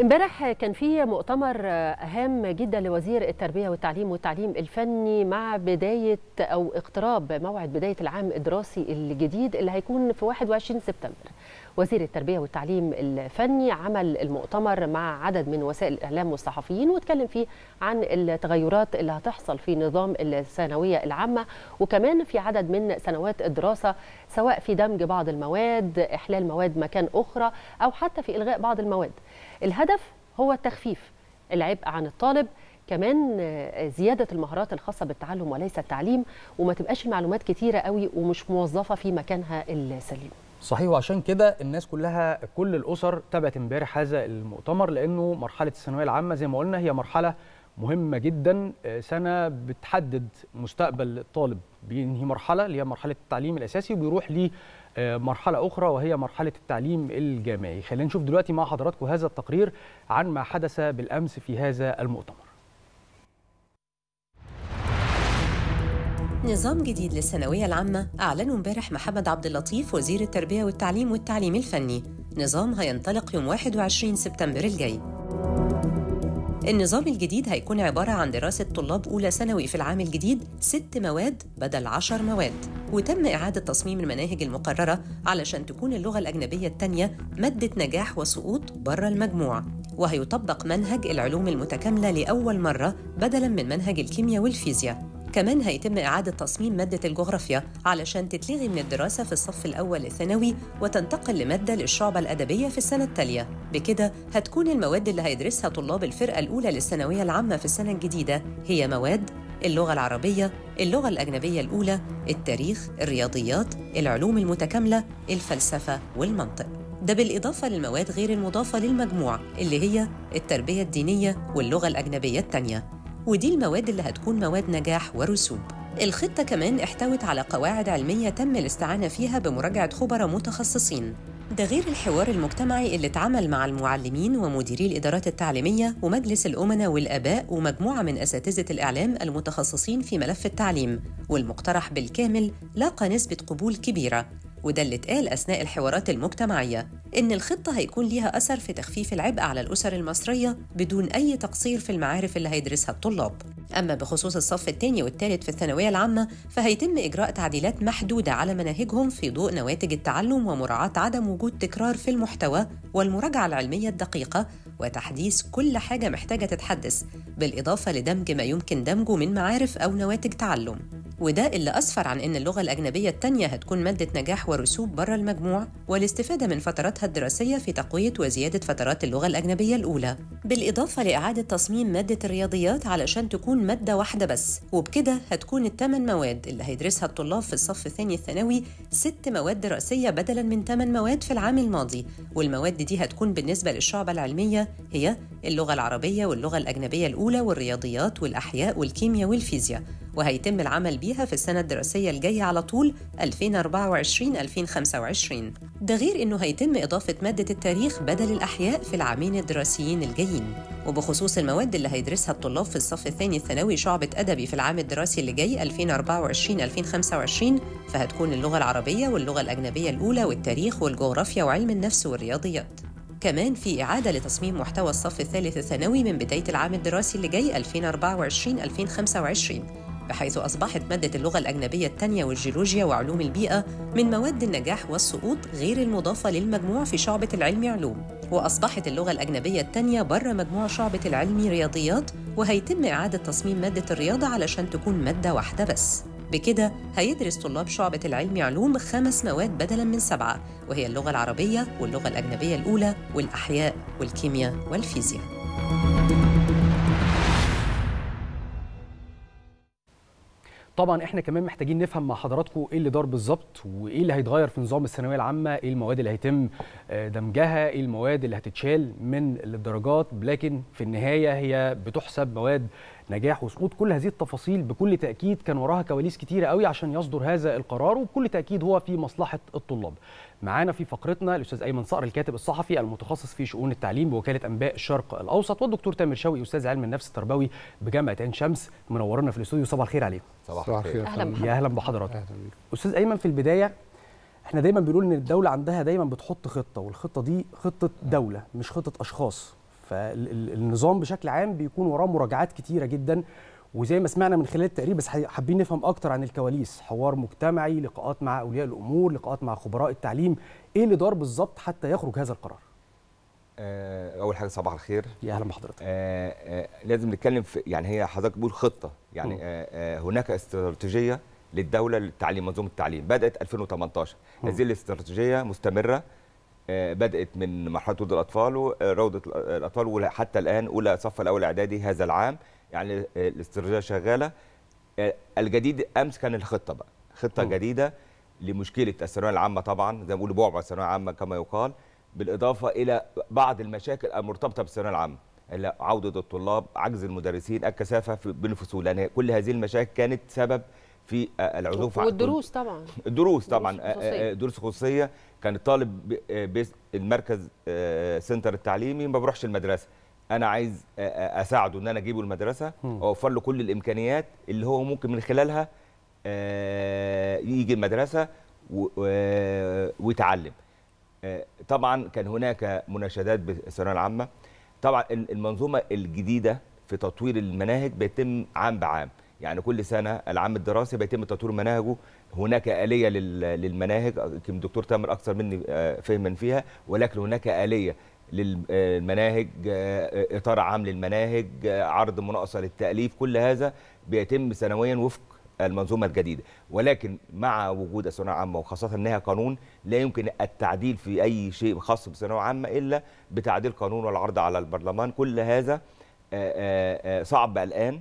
امبارح كان في مؤتمر هام جدا لوزير التربيه والتعليم والتعليم الفني مع بدايه او اقتراب موعد بدايه العام الدراسي الجديد اللي هيكون في 21 سبتمبر. وزير التربيه والتعليم الفني عمل المؤتمر مع عدد من وسائل الاعلام والصحفيين واتكلم فيه عن التغيرات اللي هتحصل في نظام الثانويه العامه وكمان في عدد من سنوات الدراسه سواء في دمج بعض المواد، احلال مواد مكان اخرى او حتى في الغاء بعض المواد. الهدف هو تخفيف العبء عن الطالب كمان زيادة المهارات الخاصة بالتعلم وليس التعليم وما تبقاش المعلومات كتيرة قوي ومش موظفة في مكانها السليم صحيح وعشان كده الناس كلها كل الأسر تابعت امبارح هذا المؤتمر لأنه مرحلة الثانوية العامة زي ما قلنا هي مرحلة مهمه جدا آه، سنه بتحدد مستقبل الطالب بينهي مرحله اللي هي مرحله التعليم الاساسي وبيروح لمرحله آه، اخرى وهي مرحله التعليم الجامعي خلينا نشوف دلوقتي مع حضراتكم هذا التقرير عن ما حدث بالامس في هذا المؤتمر نظام جديد للثانوية العامة أعلنه امبارح محمد عبد اللطيف وزير التربية والتعليم والتعليم الفني نظام هينطلق يوم 21 سبتمبر الجاي النظام الجديد هيكون عبارة عن دراسة طلاب أولى ثانوي في العام الجديد ست مواد بدل عشر مواد وتم إعادة تصميم المناهج المقررة علشان تكون اللغة الأجنبية التانية مادة نجاح وسقوط برا المجموع وهيطبق منهج العلوم المتكاملة لأول مرة بدلا من منهج الكيمياء والفيزياء كمان هيتم إعادة تصميم مادة الجغرافيا علشان تتلغي من الدراسة في الصف الأول الثانوي وتنتقل لمادة للشعبة الأدبية في السنة التالية بكده هتكون المواد اللي هيدرسها طلاب الفرقة الأولى للثانوية العامة في السنة الجديدة هي مواد اللغة العربية، اللغة الأجنبية الأولى، التاريخ، الرياضيات، العلوم المتكاملة، الفلسفة والمنطق. ده بالإضافة للمواد غير المضافة للمجموع اللي هي التربية الدينية واللغة الأجنبية التانية ودي المواد اللي هتكون مواد نجاح ورسوب الخطة كمان احتوت على قواعد علمية تم الاستعانة فيها بمراجعة خبراء متخصصين ده غير الحوار المجتمعي اللي اتعمل مع المعلمين ومديري الإدارات التعليمية ومجلس الأمناء والآباء ومجموعة من أساتذة الإعلام المتخصصين في ملف التعليم والمقترح بالكامل لاقى نسبة قبول كبيرة وده اللي اتقال أثناء الحوارات المجتمعية إن الخطة هيكون ليها أثر في تخفيف العبء على الأسر المصرية بدون أي تقصير في المعارف اللي هيدرسها الطلاب أما بخصوص الصف الثاني والثالث في الثانوية العامة فهيتم إجراء تعديلات محدودة على مناهجهم في ضوء نواتج التعلم ومراعاة عدم وجود تكرار في المحتوى والمراجعة العلمية الدقيقة وتحديث كل حاجة محتاجة تتحدث بالإضافة لدمج ما يمكن دمجه من معارف أو نواتج تعلم وده اللي أسفر عن إن اللغة الأجنبية التانية هتكون مادة نجاح ورسوب بره المجموع والاستفادة من فتراتها الدراسية في تقوية وزيادة فترات اللغة الأجنبية الأولى بالإضافة لإعادة تصميم مادة الرياضيات علشان تكون مادة واحدة بس وبكده هتكون الثمان مواد اللي هيدرسها الطلاب في الصف الثاني الثانوي ست مواد دراسية بدلا من ثمان مواد في العام الماضي والمواد دي هتكون بالنسبة للشعب العلمية هي اللغة العربية واللغة الأجنبية الأولى والرياضيات والأحياء والكيمياء والفيزياء وهيتم العمل بيها في السنة الدراسية الجاية على طول 2024-2025 ده غير إنه هيتم إضافة مادة التاريخ بدل الأحياء في العامين الدراسيين الجايين وبخصوص المواد اللي هيدرسها الطلاب في الصف الثاني الثانوي شعبة أدبي في العام الدراسي اللي جاي 2024-2025 فهتكون اللغة العربية واللغة الأجنبية الأولى والتاريخ والجغرافيا وعلم النفس والرياضيات كمان في إعادة لتصميم محتوى الصف الثالث الثانوي من بداية العام الدراسي اللي جاي 2024-2025 بحيث أصبحت مادة اللغة الأجنبية الثانية والجيولوجيا وعلوم البيئة من مواد النجاح والسقوط غير المضافة للمجموع في شعبة العلم علوم وأصبحت اللغة الأجنبية الثانية بره مجموع شعبة العلم رياضيات وهيتم إعادة تصميم مادة الرياضة علشان تكون مادة واحدة بس بكده هيدرس طلاب شعبة العلم علوم خمس مواد بدلاً من سبعة وهي اللغة العربية واللغة الأجنبية الأولى والأحياء والكيمياء والفيزياء طبعا احنا كمان محتاجين نفهم مع حضراتكم ايه اللي دار بالظبط وايه اللي هيتغير في نظام الثانويه العامه ايه المواد اللي هيتم آه، دمجها ايه المواد اللي هتتشال من الدرجات لكن في النهايه هي بتحسب مواد نجاح وسقوط كل هذه التفاصيل بكل تاكيد كان وراها كواليس كتيره قوي عشان يصدر هذا القرار وبكل تاكيد هو في مصلحه الطلاب معانا في فقرتنا الاستاذ ايمن صقر الكاتب الصحفي المتخصص في شؤون التعليم بوكاله انباء الشرق الاوسط والدكتور تامر شوقي استاذ علم النفس التربوي بجامعه عين شمس منورنا في الاستوديو صباح الخير عليكم صباح الخير اهلا يا اهلا بحضراتكم استاذ ايمن في البدايه احنا دايما بنقول ان الدوله عندها دايما بتحط خطه والخطه دي خطه دوله مش خطه اشخاص فالنظام بشكل عام بيكون وراه مراجعات كتيره جدا وزي ما سمعنا من خلال التقرير بس حابين نفهم اكتر عن الكواليس حوار مجتمعي لقاءات مع اولياء الامور لقاءات مع خبراء التعليم ايه اللي دار بالظبط حتى يخرج هذا القرار آه، اول حاجه صباح الخير يا اهلا بحضرتك آه آه لازم نتكلم في يعني هي حضرتك بتقول خطه يعني آه،, آه هناك استراتيجيه للدوله للتعليم منظومه التعليم بدات 2018 م. هذه الاستراتيجيه مستمره آه، بدات من مرحله ولد الاطفال وروضه الاطفال وحتى الان اولى صف الاول اعدادي هذا العام يعني الاستراتيجيه شغاله آه، الجديد امس كان الخطه بقى خطه أوه. جديده لمشكله الثانويه العامه طبعا زي ما بيقولوا بعبع الثانويه العامه كما يقال بالاضافه الى بعض المشاكل المرتبطه بالثانويه العامه عوده الطلاب عجز المدرسين الكثافه بين الفصول يعني كل هذه المشاكل كانت سبب في آه، العزوف والدروس طبعا الدروس طبعا دروس خصوصيه آه، كان الطالب المركز سنتر التعليمي ما بيروحش المدرسه انا عايز اساعده ان انا اجيبه المدرسه اوفر له كل الامكانيات اللي هو ممكن من خلالها يجي المدرسه ويتعلم طبعا كان هناك مناشدات بالثانويه العامه طبعا المنظومه الجديده في تطوير المناهج بيتم عام بعام يعني كل سنه العام الدراسي بيتم تطوير مناهجه هناك اليه للمناهج يمكن الدكتور تامر اكثر مني فهما فيها ولكن هناك اليه للمناهج آه، آه، آه، اطار عام للمناهج عرض مناقصه للتاليف كل هذا بيتم سنويا وفق المنظومه الجديده ولكن مع وجود الثانويه العامه وخاصه انها قانون لا يمكن التعديل في اي شيء خاص بالثانويه العامه الا بتعديل قانون والعرض على البرلمان كل هذا صعب الان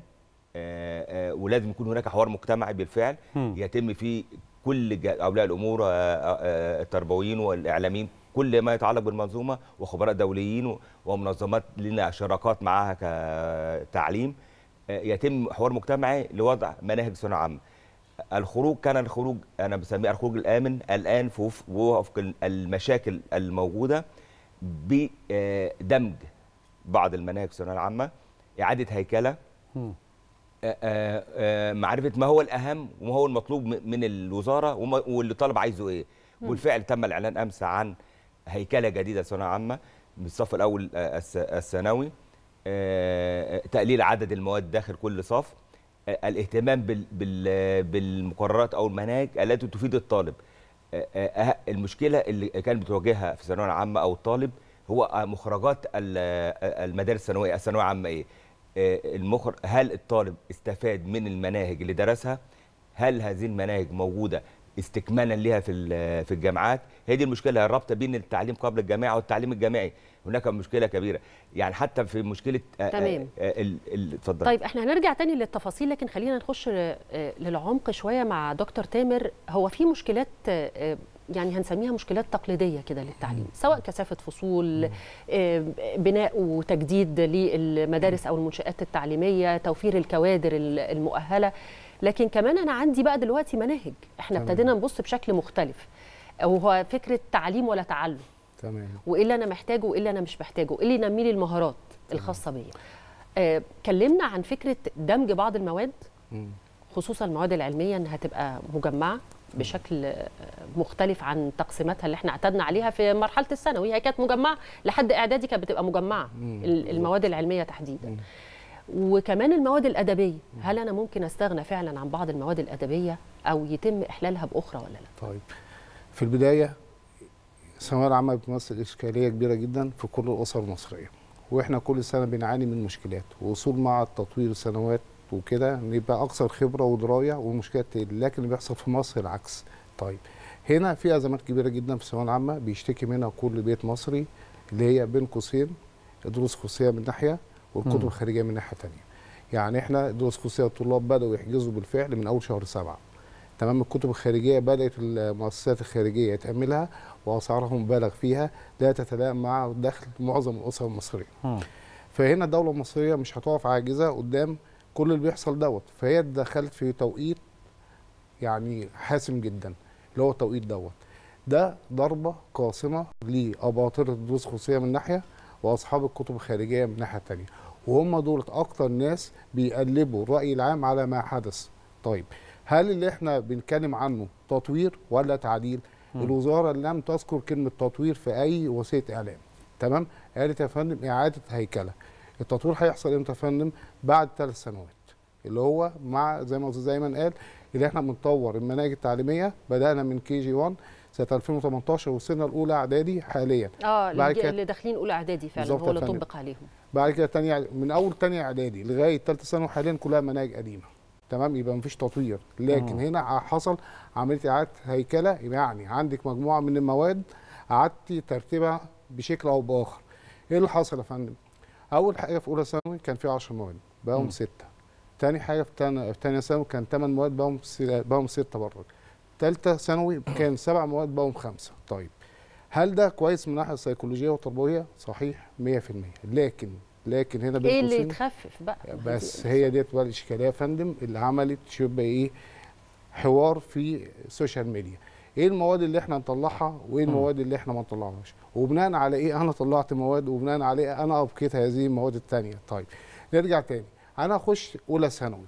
ولازم يكون هناك حوار مجتمعي بالفعل يتم فيه كل اولياء الامور آه، آه، آه، التربويين والاعلاميين كل ما يتعلق بالمنظومه وخبراء دوليين ومنظمات لنا شراكات معاها كتعليم يتم حوار مجتمعي لوضع مناهج ثانويه عامه الخروج كان الخروج انا بسميه الخروج الامن الان وفق المشاكل الموجوده بدمج بعض المناهج الثانويه العامه اعاده هيكله آه، آه، آه، معرفه ما هو الاهم وما هو المطلوب من الوزاره واللي طالب عايزه ايه وبالفعل تم الاعلان امس عن هيكله جديده سنة عامه بالصف الاول الثانوي تقليل عدد المواد داخل كل صف الاهتمام بالمقررات او المناهج التي تفيد الطالب المشكله اللي كانت بتواجهها في الثانويه العامه او الطالب هو مخرجات المدارس الثانويه الثانويه العامه ايه آه، المخر هل الطالب استفاد من المناهج اللي درسها هل هذه المناهج موجوده استكمالا لها في في الجامعات هي دي المشكله الرابطه بين التعليم قبل الجامعه والتعليم الجامعي هناك مشكله كبيره يعني حتى في مشكله آه، آه، تمام اتفضل طيب احنا هنرجع تاني للتفاصيل لكن خلينا نخش للعمق شويه مع دكتور تامر هو في مشكلات يعني هنسميها مشكلات تقليديه كده للتعليم سواء كثافه فصول آه، بناء وتجديد للمدارس او المنشات التعليميه توفير الكوادر المؤهله لكن كمان انا عندي بقى دلوقتي مناهج احنا ابتدينا نبص بشكل مختلف وهو فكره تعليم ولا تعلم تمام وايه اللي انا محتاجه وايه اللي انا مش محتاجه وايه اللي ينمي لي المهارات الخاصه بيا آه كلمنا عن فكره دمج بعض المواد خصوصا المواد العلميه انها تبقى مجمعه بشكل مختلف عن تقسيماتها اللي احنا اعتدنا عليها في مرحله الثانوي هي كانت مجمعه لحد اعدادي كانت بتبقى مجمعه المواد العلميه تحديدا وكمان المواد الادبيه هل انا ممكن استغنى فعلا عن بعض المواد الادبيه او يتم احلالها باخرى ولا لا طيب في البدايه الثانويه العامه بتمثل اشكاليه كبيره جدا في كل الاسر المصريه واحنا كل سنه بنعاني من مشكلات ووصول مع التطوير سنوات وكده نبقى اكثر خبره ودرايه والمشكله تقل لكن اللي بيحصل في مصر العكس طيب هنا في ازمات كبيره جدا في الثانويه العامه بيشتكي منها كل بيت مصري اللي هي بين قوسين الدروس الخصوصيه من ناحيه والكتب الخارجيه من ناحيه ثانيه يعني احنا الدروس الخصوصيه الطلاب بداوا يحجزوا بالفعل من اول شهر سبعه تمام الكتب الخارجيه بدات المؤسسات الخارجيه تعملها واسعارها مبالغ فيها لا تتلائم مع دخل معظم الاسر المصريه. فهنا الدوله المصريه مش هتقف عاجزه قدام كل اللي بيحصل دوت فهي دخلت في توقيت يعني حاسم جدا اللي هو التوقيت دوت ده ضربه قاصمه لاباطره الدروس الخصوصيه من ناحيه واصحاب الكتب الخارجيه من ناحيه تانية وهم دول اكتر ناس بيقلبوا الراي العام على ما حدث طيب هل اللي احنا بنتكلم عنه تطوير ولا تعديل م. الوزاره لم تذكر كلمه تطوير في اي وسيله اعلام تمام قالت يا فندم اعاده هيكله التطوير هيحصل امتى يا فندم بعد ثلاث سنوات اللي هو مع زي ما زي ما قال اللي احنا بنطور المناهج التعليميه بدانا من كي جي 1 سنه 2018 وصلنا الاولى اعدادي حاليا اه بعد اللي داخلين اولى اعدادي فعلا هو اللي طبق عليهم بعد كده تانية من اول تانية اعدادي لغايه ثالثه ثانوي حاليا كلها مناهج قديمه تمام يبقى مفيش تطوير لكن أوه. هنا حصل عمليه اعاده هيكله يعني عندك مجموعه من المواد قعدتي ترتيبها بشكل او باخر ايه اللي حصل يا فندم اول حاجه في اولى ثانوي كان في 10 مواد بقاهم سته تاني حاجه في تانية في ثانيه ثانوي كان 8 مواد بقاهم بقاهم سته برضه تالتة ثانوي كان سبع مواد بقاهم خمسه طيب هل ده كويس من ناحيه سيكولوجيه وتربويه صحيح 100% لكن لكن هنا بين ايه اللي يتخفف بقى بس هي ديت بقى الاشكاليه يا فندم اللي عملت شبه ايه حوار في السوشيال ميديا ايه المواد اللي احنا نطلعها وايه المواد اللي احنا ما نطلعهاش وبناء على ايه انا طلعت مواد وبناء على ايه انا ابقيت هذه المواد الثانيه طيب نرجع تاني انا اخش اولى ثانوي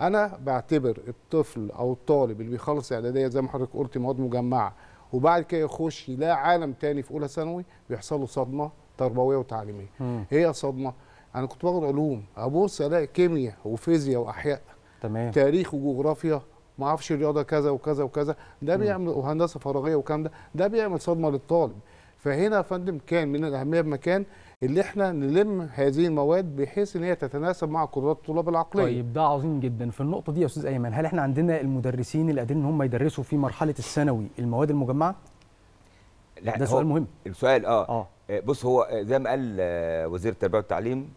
انا بعتبر الطفل او الطالب اللي بيخلص اعداديه زي ما حضرتك قلت مواد مجمعه وبعد كده يخش يلاقي عالم تاني في اولى ثانوي بيحصل له صدمه تربويه وتعليميه هي ايه صدمه انا كنت باخد علوم ابص الاقي كيمياء وفيزياء واحياء تمام تاريخ وجغرافيا ما اعرفش رياضه كذا وكذا وكذا ده بيعمل وهندسه فراغيه والكلام ده ده بيعمل صدمه للطالب فهنا يا فندم كان من الاهميه بمكان اللي احنا نلم هذه المواد بحيث ان هي تتناسب مع قدرات الطلاب العقليه. طيب ده عظيم جدا، في النقطه دي يا استاذ ايمن هل احنا عندنا المدرسين اللي قادرين ان هم يدرسوا في مرحله الثانوي المواد المجمعه؟ لا ده سؤال مهم. السؤال آه. اه, آه. بص هو زي ما قال آه، وزير التربيه والتعليم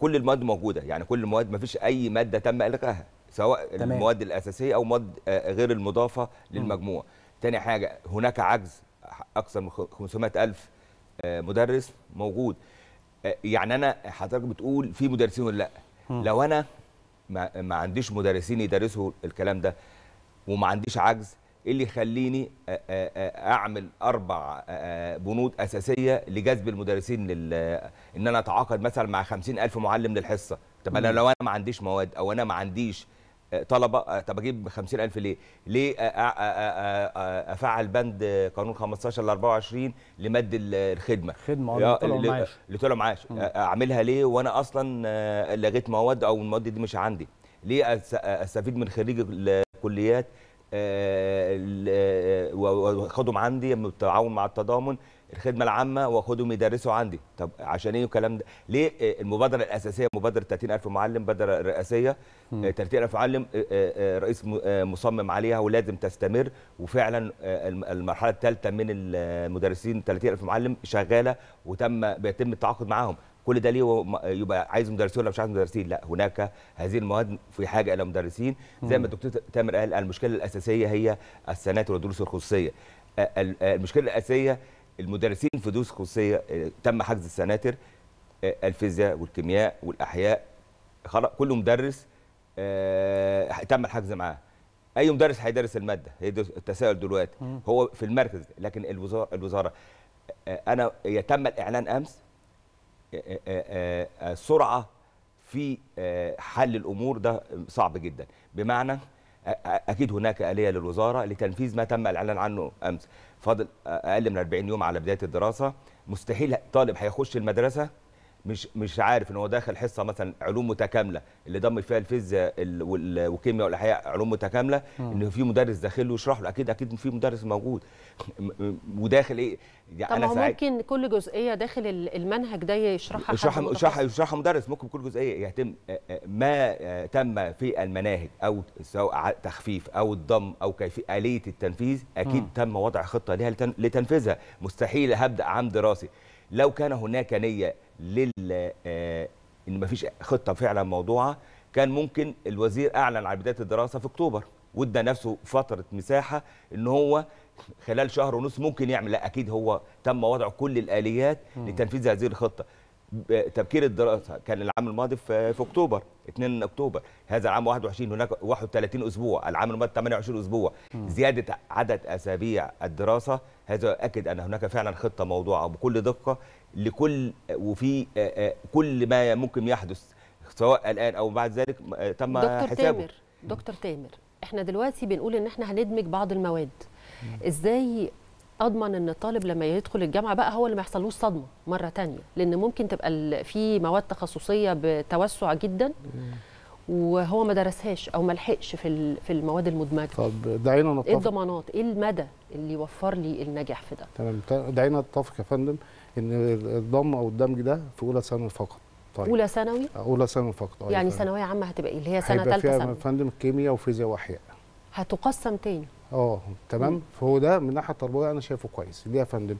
كل المواد موجوده يعني كل المواد ما فيش اي ماده تم الغائها سواء تمام. المواد الاساسيه او مواد آه، غير المضافه للمجموع م. تاني حاجه هناك عجز اكثر من 500000 آه، مدرس موجود آه، يعني انا حضرتك بتقول في مدرسين ولا لا لو انا ما, عنديش مدرسين يدرسوا الكلام ده وما عنديش عجز ايه اللي يخليني اعمل اربع بنود اساسيه لجذب المدرسين لل... ان انا اتعاقد مثلا مع 50000 معلم للحصه طب انا لو انا ما عنديش مواد او انا ما عنديش طلبه آه، طب اجيب 50000 ليه؟ ليه آه، آه، افعل بند قانون 15 ل 24 لمد الخدمه؟ خدمه اللي طلع معاش اعملها ليه وانا اصلا لغيت مواد او المواد دي مش عندي؟ ليه استفيد من خريج الكليات واخدهم عندي بالتعاون مع التضامن الخدمه العامه واخدهم يدرسوا عندي طب عشان ايه الكلام ده ليه آه، المبادره الاساسيه مبادره 30000 معلم بدره رئاسيه 30000 آه، معلم آه، رئيس مصمم عليها ولازم تستمر وفعلا المرحله الثالثه من المدرسين 30000 معلم شغاله وتم بيتم التعاقد معاهم كل ده ليه يبقى عايز مدرسين ولا مش عايز مدرسين لا هناك هذه المواد في حاجه الى مدرسين زي ما الدكتور تامر قال المشكله الاساسيه هي السنات والدروس الخصوصيه المشكله الاساسيه المدرسين في دروس خصوصيه آه، تم حجز السناتر آه، الفيزياء والكيمياء والاحياء كل مدرس آه، تم الحجز معاه اي مدرس هيدرس الماده هي التساؤل دلوقتي هو في المركز لكن الوزاره الوزاره انا يتم الاعلان امس السرعه في حل الامور ده صعب جدا بمعنى اكيد هناك اليه للوزاره لتنفيذ ما تم الاعلان عنه امس فاضل اقل من 40 يوم على بدايه الدراسه مستحيل طالب هيخش المدرسه مش مش عارف ان هو داخل حصه مثلا علوم متكامله اللي ضم فيها الفيزياء والكيمياء والاحياء علوم متكامله ان في مدرس داخل له يشرح له اكيد اكيد في مدرس موجود وداخل ايه يعني طب انا ممكن كل جزئيه داخل المنهج ده يشرحها يشرح يشرحها يشرحها مدرس ممكن كل جزئيه يهتم ما تم في المناهج او سواء تخفيف او الضم او كيفيه اليه التنفيذ اكيد م. تم وضع خطه لها لتنفيذها مستحيل هبدا عام دراسي لو كان هناك نيه لل آه، ان مفيش خطه فعلا موضوعه كان ممكن الوزير اعلن عن بدايه الدراسه في اكتوبر وادى نفسه فتره مساحه ان هو خلال شهر ونص ممكن يعمل لا اكيد هو تم وضع كل الاليات لتنفيذ هذه الخطه تبكير الدراسه كان العام الماضي في, في اكتوبر 2 اكتوبر هذا العام 21 هناك 31 اسبوع العام الماضي 28 اسبوع زياده عدد اسابيع الدراسه هذا يؤكد ان هناك فعلا خطه موضوعه بكل دقه لكل وفي كل ما ممكن يحدث سواء الان او بعد ذلك تم دكتور حسابه تامر دكتور تامر احنا دلوقتي بنقول ان احنا هندمج بعض المواد ازاي اضمن ان الطالب لما يدخل الجامعه بقى هو اللي ما يحصلوش صدمه مره تانية لان ممكن تبقى في مواد تخصصيه بتوسع جدا وهو ما درسهاش او ما لحقش في في المواد المدمجه طب دعينا نتفق ايه الضمانات ايه المدى اللي يوفر لي النجاح في ده تمام دعينا نتفق يا فندم ان الضم او الدمج ده في اولى ثانوي فقط طيب اولى ثانوي آه، اولى ثانوي فقط آه، يعني ثانويه عامه هتبقى ايه اللي هي سنه ثالثه ثانوي فندم كيمياء وفيزياء واحياء هتقسم تاني اه تمام فهو ده من الناحيه التربويه انا شايفه كويس ليه يا فندم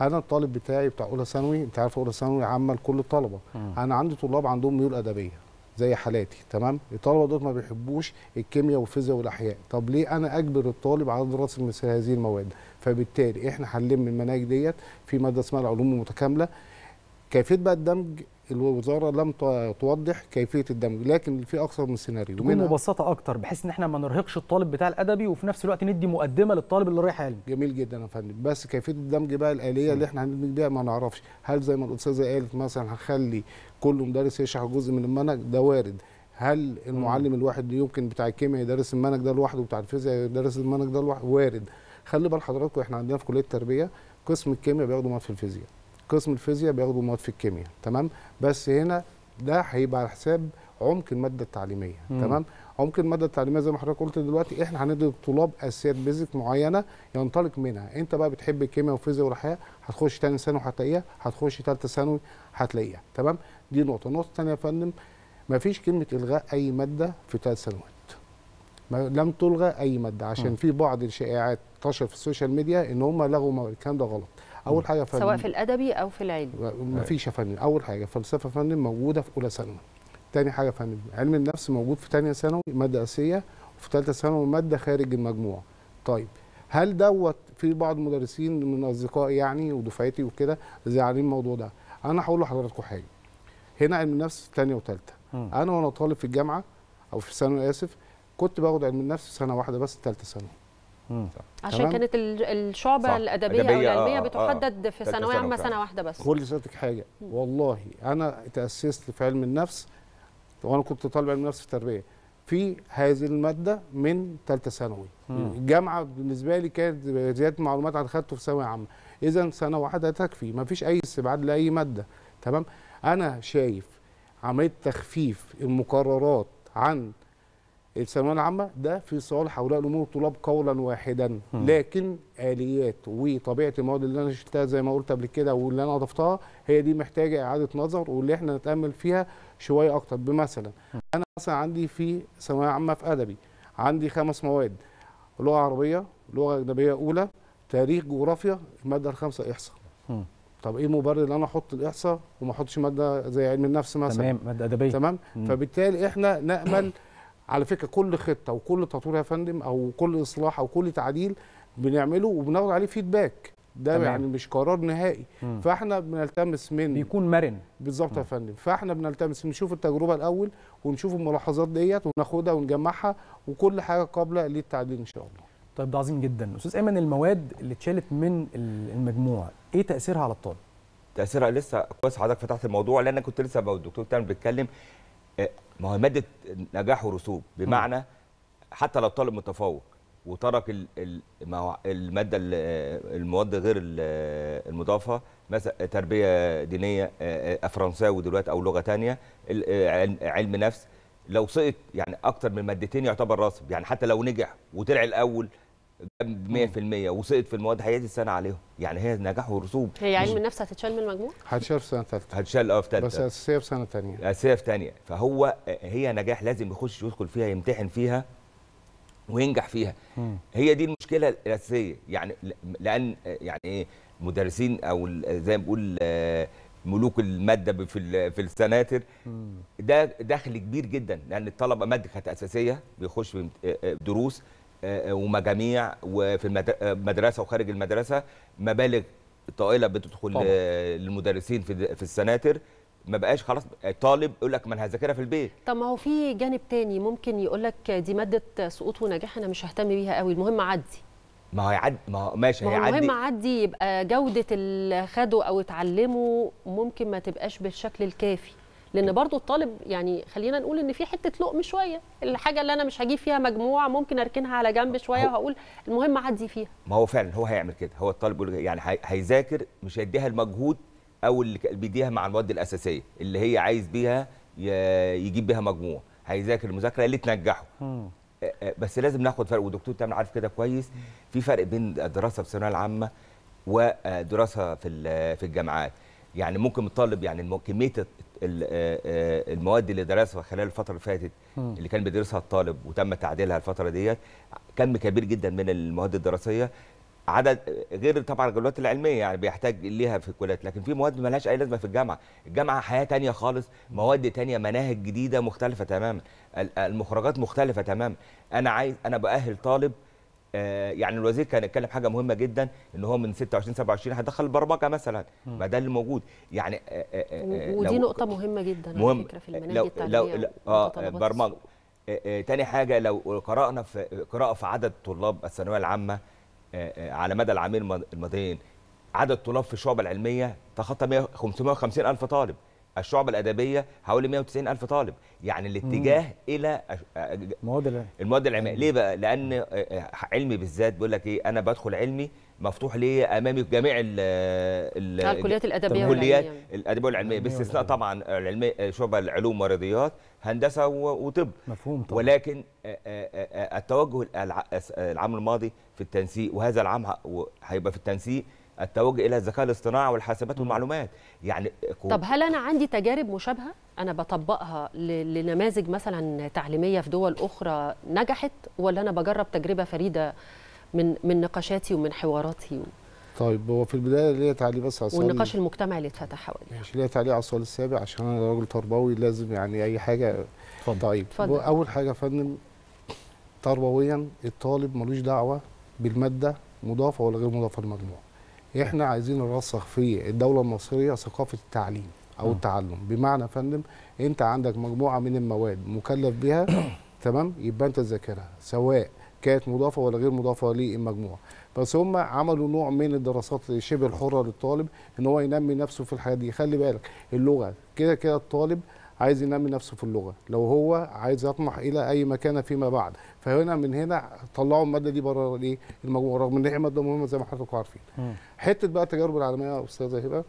انا الطالب بتاعي بتاع اولى ثانوي انت عارف اولى ثانوي عامه لكل الطلبه مم. انا عندي طلاب عندهم ميول ادبيه زي حالاتي تمام الطلبه دول ما بيحبوش الكيمياء والفيزياء والاحياء طب ليه انا اجبر الطالب على دراسه مثل هذه المواد فبالتالي احنا هنلم المناهج ديت في ماده اسمها العلوم المتكامله كيفيه بقى الدمج الوزاره لم توضح كيفيه الدمج لكن في اكثر من سيناريو تكون مبسطه اكتر بحيث ان احنا ما نرهقش الطالب بتاع الادبي وفي نفس الوقت ندي مقدمه للطالب اللي رايح علم جميل جدا يا فندم بس كيفيه الدمج بقى الاليه م. اللي احنا هندمج بيها ما نعرفش هل زي ما الاستاذه قالت مثلا هنخلي كل مدرس يشرح جزء من المنهج ده وارد هل المعلم الواحد يمكن بتاع الكيمياء يدرس المنهج ده لوحده وبتاع الفيزياء يدرس المنهج ده لوحده وارد خلي بال حضراتكم احنا عندنا في كليه التربيه قسم الكيمياء بياخدوا ماده في الفيزياء قسم الفيزياء بياخدوا مواد في الكيمياء تمام بس هنا ده هيبقى على حساب عمق الماده التعليميه مم. تمام عمق الماده التعليميه زي ما حضرتك قلت دلوقتي احنا هندي للطلاب اساسيات بيزك معينه ينطلق منها انت بقى بتحب الكيمياء والفيزياء والاحياء هتخش ثاني ثانوي هتلاقيها هتخش ثالثه ثانوي هتلاقيها تمام دي نقطه النقطه الثانيه يا فندم مفيش كلمه الغاء اي ماده في ثلاث سنوات لم تلغى اي ماده عشان مم. في بعض الشائعات انتشر في السوشيال ميديا ان هم لغوا الكلام ده غلط اول حاجه فن سواء في الادبي او في العلم مفيش يا فندم اول حاجه فلسفه فندم موجوده في اولى ثانوي تاني حاجه فندم علم النفس موجود في ثانيه ثانوي ماده اساسيه وفي ثالثه ثانوي ماده خارج المجموع طيب هل دوت في بعض المدرسين من اصدقائي يعني ودفعتي وكده زعلانين الموضوع ده انا هقول لحضراتكم حاجه هنا علم النفس ثانيه وثالثه انا وانا طالب في الجامعه او في الثانوي اسف كنت باخد علم النفس سنه واحده بس ثالثه ثانوي عشان تمام. كانت الشعبه صح. الادبيه او العلميه آه،, آه،, آه بتحدد آه في ثانويه عامه سنه واحده بس قول لسيادتك حاجه والله انا تاسست في علم النفس وانا كنت طالب علم النفس في التربيه في هذه الماده من ثالثه ثانوي الجامعه بالنسبه لي كانت زياده معلومات انا خدته في ثانويه عامه اذا سنه واحده تكفي ما فيش اي استبعاد لاي ماده تمام انا شايف عمليه تخفيف المقررات عن الثانويه العامه ده في صالح اولياء الامور الطلاب قولا واحدا لكن اليات وطبيعه المواد اللي انا شفتها زي ما قلت قبل كده واللي انا اضفتها هي دي محتاجه اعاده نظر واللي احنا نتامل فيها شويه اكتر بمثلا انا مثلا عندي في ثانويه عامه في ادبي عندي خمس مواد لغه عربيه لغه اجنبيه اولى تاريخ جغرافيا الماده الخامسه احصاء طب ايه المبرر ان انا احط الاحصاء وما احطش ماده زي علم النفس مثلا تمام ماده ادبيه تمام فبالتالي احنا نامل على فكره كل خطه وكل تطوير يا فندم او كل اصلاح او كل تعديل بنعمله وبناخد عليه فيدباك ده تمام. يعني مش قرار نهائي مم. فاحنا بنلتمس من بيكون مرن بالظبط يا فندم فاحنا بنلتمس نشوف التجربه الاول ونشوف الملاحظات ديت وناخدها ونجمعها وكل حاجه قابله للتعديل ان شاء الله طيب ده عظيم جدا استاذ ايمن المواد اللي اتشالت من المجموع ايه تاثيرها على الطالب تاثيرها لسه كويس حضرتك فتحت الموضوع لان كنت لسه الدكتور تامر بيتكلم آه، ما هو ماده نجاح ورسوب بمعنى حتى لو طالب متفوق وترك الماده المواد غير المضافه مثلا تربيه دينيه آه، آه، فرنساوي دلوقتي او لغه ثانيه آه، علم نفس لو سقط يعني اكتر من مادتين يعتبر راسب يعني حتى لو نجح وطلع الاول 100% وسقط في المواد حياتي السنه عليهم يعني هي نجاح ورسوب هي علم النفس هتتشال من المجموع هتشال في سنه ثالثه هتشال اه في ثالثه بس اساسيه في سنه ثانيه اساسيه في ثانيه فهو آه، هي نجاح لازم يخش يدخل فيها يمتحن فيها وينجح فيها مم. هي دي المشكله الاساسيه يعني لان آه، يعني ايه مدرسين او زي ما بقول آه، ملوك الماده في في السناتر ده دخل كبير جدا لان الطلبه ماده كانت اساسيه بيخش دروس آه، آه، ومجاميع وفي المدرسه آه، وخارج المدرسه مبالغ طائله بتدخل طبعا. للمدرسين في السناتر ما بقاش خلاص طالب يقول لك ما انا هذاكرها في البيت طب ما هو في جانب تاني ممكن يقول لك دي ماده سقوط ونجاح انا مش ههتم بيها قوي المهم اعدي ما هو يعدي ما هو ماشي هو هيعدي المهم اعدي يبقى جوده اللي خده او اتعلمه ممكن ما تبقاش بالشكل الكافي لان برضو الطالب يعني خلينا نقول ان في حته لقم شويه الحاجه اللي انا مش هجيب فيها مجموع ممكن اركنها على جنب شويه وهقول المهم اعدي فيها ما هو فعلا هو هيعمل كده هو الطالب يعني هيذاكر مش هيديها المجهود او اللي بيديها مع المواد الاساسيه اللي هي عايز بيها يجيب بيها مجموع هيذاكر المذاكره اللي تنجحه بس لازم ناخد فرق ودكتور تامر عارف كده كويس في فرق بين الدراسه في الثانويه العامه ودراسه في في الجامعات يعني ممكن الطالب يعني كميه آه، آه، المواد اللي درسها خلال الفتره اللي فاتت اللي كان بيدرسها الطالب وتم تعديلها الفتره ديت كم كبير جدا من المواد الدراسيه عدد غير طبعا الجولات العلميه يعني بيحتاج ليها في الكليات لكن في مواد مالهاش اي لازمه في الجامعه الجامعه حياه تانية خالص مواد تانية مناهج جديده مختلفه تماما المخرجات مختلفه تماما انا عايز انا باهل طالب آه، يعني الوزير كان اتكلم حاجه مهمه جدا ان هو من 26 27 هيدخل البرمجه مثلا ما ده اللي موجود يعني آه، آه، ودي نقطه مهمه جدا مهم على فكره في المناهج التعليميه اه البرمجه تاني حاجه لو قرانا في قراءه في عدد طلاب الثانويه العامه على مدى العامين الماضيين عدد طلاب في الشعب العلميه تخطى 550 الف طالب الشعبة الأدبية حوالي 190 ألف طالب يعني الاتجاه مم. إلى المواد العلمية المواد العلمية ليه بقى؟ لأن علمي بالذات بيقول لك إيه أنا بدخل علمي مفتوح لي امامي جميع ال الـ الكليات الادبيه الكليات الادبيه والعلميه باستثناء طبعا العلميه شعبه العلوم والرياضيات هندسه وطب مفهوم طبعا ولكن التوجه العام الماضي في التنسيق وهذا العام هيبقى في التنسيق التوجه الى الذكاء الاصطناعي والحاسبات والمعلومات يعني طب هل انا عندي تجارب مشابهه انا بطبقها لنماذج مثلا تعليميه في دول اخرى نجحت ولا انا بجرب تجربه فريده من من نقاشاتي ومن حواراتي و... طيب هو في البدايه ليا تعليق بس على والنقاش المجتمعي اللي اتفتح حواليه ماشي ليا تعليق على السؤال السابع عشان انا راجل تربوي لازم يعني اي حاجه فضل. طيب فضل. اول حاجه يا فندم تربويا الطالب ملوش دعوه بالماده مضافه ولا غير مضافه للمجموعه احنا عايزين نرسخ في الدوله المصريه ثقافه التعليم او التعلم بمعنى فندم انت عندك مجموعه من المواد مكلف بها تمام يبقى انت تذاكرها سواء كانت مضافه ولا غير مضافه للمجموعه بس هم عملوا نوع من الدراسات شبه الحره للطالب ان هو ينمي نفسه في الحياه دي خلي بالك اللغه كده كده الطالب عايز ينمي نفسه في اللغه لو هو عايز يطمح الى اي مكانه فيما بعد فهنا من هنا طلعوا الماده دي بره الايه المجموعه رغم ان هي ماده مهمه زي ما حضراتكم عارفين حته بقى التجارب العالميه يا استاذه هبه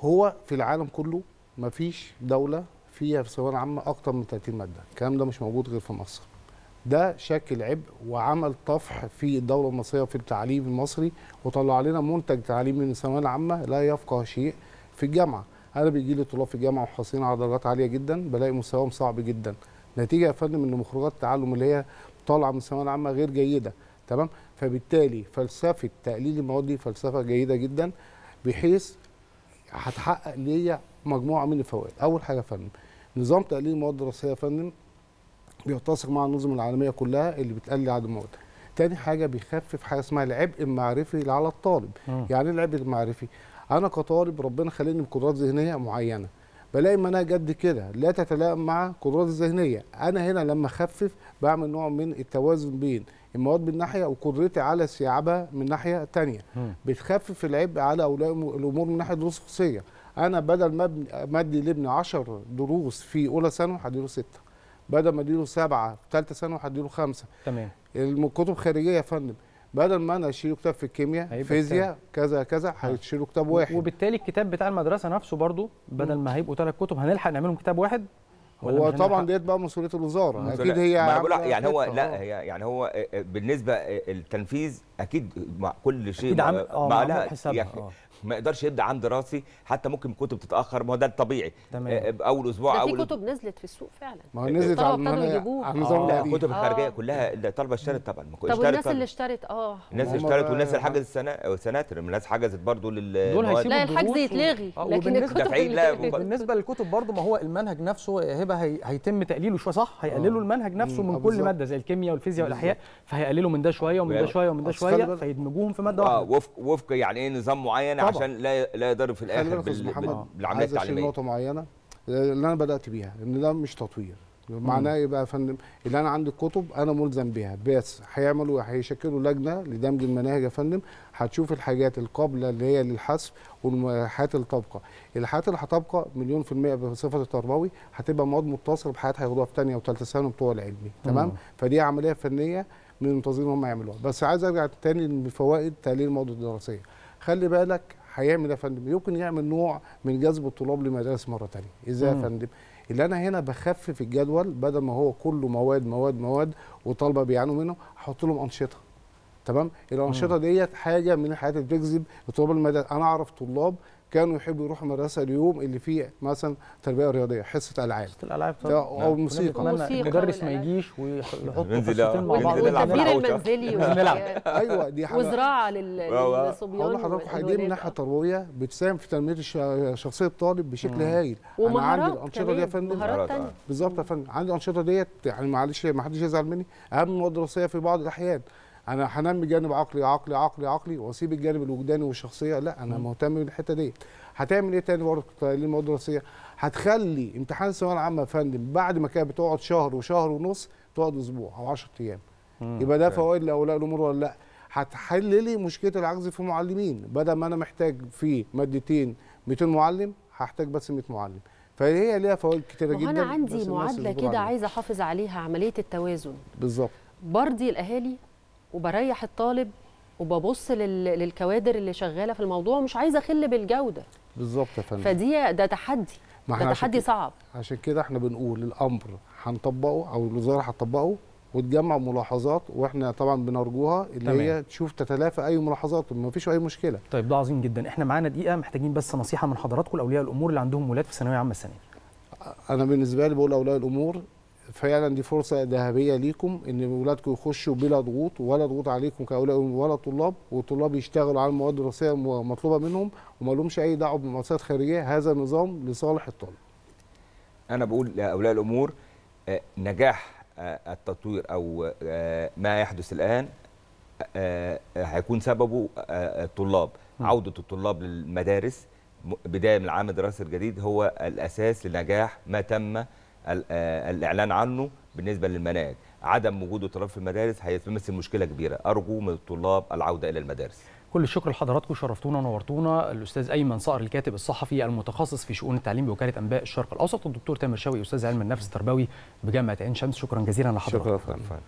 هو في العالم كله ما فيش دوله فيها في الثانويه العامه اكتر من 30 ماده الكلام ده مش موجود غير في مصر ده شكل عبء وعمل طفح في الدولة المصرية في التعليم المصري وطلع لنا منتج تعليمي من الثانوية العامة لا يفقه شيء في الجامعة انا بيجي لي طلاب في الجامعه وحاصلين على درجات عاليه جدا بلاقي مستواهم صعب جدا نتيجه يا فندم ان مخرجات التعلم اللي هي طالعه من الثانويه العامه غير جيده تمام فبالتالي فلسفه تقليل المواد دي فلسفه جيده جدا بحيث هتحقق ليا مجموعه من الفوائد اول حاجه يا فندم نظام تقليل المواد الدراسيه يا فندم بيتسق مع النظم العالميه كلها اللي بتقلل عدد المواد تاني حاجه بيخفف حاجه اسمها العبء المعرفي على الطالب م. آه. يعني إيه العبء المعرفي انا كطالب ربنا خلاني بقدرات ذهنيه معينه بلاقي انا قد كده لا تتلائم مع قدراتي الذهنيه انا هنا لما اخفف بعمل نوع من التوازن بين المواد من ناحيه وقدرتي على استيعابها من ناحيه تانية بتخفف العبء على اولياء الامور من ناحيه دروس خصوصيه انا بدل ما مدي لابني 10 دروس في اولى ثانوي هديله سته بدل ما اديله سبعه في ثالثه ثانوي هديله خمسه تمام الكتب خارجيه يا فندم بدل ما انا اشيله كتاب في الكيمياء فيزياء كذا كذا هتشيله كتاب واحد وبالتالي الكتاب بتاع المدرسه نفسه برضو بدل ما هيبقوا ثلاث كتب هنلحق نعملهم كتاب واحد هو طبعا ديت بقى مسؤوليه الوزاره اكيد يعني آه. هي يعني هو لا آه، هي آه، يعني هو بالنسبه التنفيذ اكيد مع كل شيء أكيد مع, مع لها ما يقدرش يبدا عن دراسي حتى ممكن كتب تتاخر ما هو ده الطبيعي تمام آه، آه، اول اسبوع اول في كتب نزلت في السوق فعلا ما هو نزلت على النظام آه. الكتب الخارجيه آه. كلها الطلبه اشترت طبعا ما طب والناس اللي اشترت اه الناس اللي اشترت والناس اللي حجزت السنه سناتر الناس حجزت برضه لل دول هيسيبوا لا الحجز يتلغي لكن الكتب لا بالنسبه للكتب برضه ما هو المنهج نفسه هبه هيتم تقليله شويه صح هيقللوا المنهج نفسه من كل ماده زي الكيمياء والفيزياء والاحياء فهيقللوا من ده شويه ومن ده شويه ومن ده شويه فيدمجوهم في ماده واحده وفق وفق يعني ايه نظام معين طبعا. عشان لا لا يضرب في الاخر بال... بالعمليه التعليميه نقطه معينه اللي انا بدات بيها ان ده مش تطوير معناه يبقى يا فندم اللي انا عندي الكتب انا ملزم بيها بس هيعملوا هيشكلوا لجنه لدمج المناهج يا فندم هتشوف الحاجات القابله اللي هي للحذف والحاجات اللي طابقه الحاجات اللي هتبقى مليون في الميه بصفه التربوي هتبقى مواد متصله بحاجات هياخدوها في ثانيه وثالثه ثانوي بتوع العلمي تمام مم. فدي عمليه فنيه من المنتظمين هم يعملوها بس عايز ارجع تاني لفوائد تقليل المواد الدراسيه خلي بالك هيعمل إيه يا فندم يمكن يعمل نوع من جذب الطلاب لمدارس مره تانية ازاي يا فندم اللي انا هنا بخفف الجدول بدل ما هو كله مواد مواد مواد وطلبه بيعانوا منه احط لهم انشطه تمام الانشطه ديت حاجه من الحاجات اللي بتجذب الطلاب المدارس انا اعرف طلاب كانوا يحبوا يروحوا مدرسة اليوم اللي فيه مثلا تربيه رياضيه حصه العاب حصه الالعاب طبعا او نعم. موسيقى المدرس ما يجيش ويحط ننزل والتدبير المنزلي أيوة، نلعب ايوه دي حاجه وزراعه للصبيان هقول لحضرتك حاجه دي من الناحيه التربويه بتساهم في تنميه شخصيه الطالب بشكل هايل انا عندي الانشطه دي يا فندم بالظبط يا فندم عندي الانشطه ديت يعني معلش ما حدش يزعل مني اهم مواد دراسيه في بعض الاحيان انا هنمي جانب عقلي عقلي عقلي عقلي واسيب الجانب الوجداني والشخصيه لا انا مهتم بالحته دي هتعمل ايه تاني برضه للمواد الدراسيه هتخلي امتحان الثانويه العامه يا فندم بعد ما كانت بتقعد شهر وشهر ونص تقعد اسبوع او 10 ايام يبقى ده فوائد لاولياء الامور ولا لا هتحل لي مشكله العجز في المعلمين بدل ما انا محتاج في مادتين 200 معلم هحتاج بس 100 معلم فهي ليها فوائد كتيره جدا انا عندي معادله كده عايزه احافظ عليها عمليه التوازن بالظبط برضي الاهالي وبريح الطالب وببص للكوادر اللي شغاله في الموضوع ومش عايزه اخل بالجوده بالظبط يا فندم فدي ده تحدي ده تحدي صعب عشان كده احنا بنقول الامر هنطبقه او الوزاره هتطبقه وتجمع ملاحظات واحنا طبعا بنرجوها اللي تمام. هي تشوف تتلافى اي ملاحظات وما فيش اي مشكله طيب ده عظيم جدا احنا معانا دقيقه محتاجين بس نصيحه من حضراتكم لاولياء الامور اللي عندهم ولاد في ثانويه عامه السنه انا بالنسبه لي بقول اولياء الامور فعلا دي فرصه ذهبيه ليكم ان اولادكم يخشوا بلا ضغوط ولا ضغوط عليكم كاولياء ولا طلاب والطلاب يشتغلوا على المواد الدراسيه المطلوبه منهم وما لهمش اي دعوه بمؤسسات خارجيه هذا نظام لصالح الطالب. انا بقول لاولياء الامور آه، نجاح آه، التطوير او آه، ما يحدث الان هيكون سببه الطلاب عوده الطلاب للمدارس بدايه من العام الدراسي الجديد هو الاساس لنجاح ما تم آه، الاعلان عنه بالنسبه للمناهج عدم وجود طلاب في المدارس هيمثل مشكله كبيره ارجو من الطلاب العوده الى المدارس كل الشكر لحضراتكم شرفتونا ونورتونا الاستاذ ايمن صقر الكاتب الصحفي المتخصص في شؤون التعليم بوكاله انباء الشرق الاوسط والدكتور تامر شوقي استاذ علم النفس التربوي بجامعه عين شمس شكرا جزيلا لحضراتكم شكرا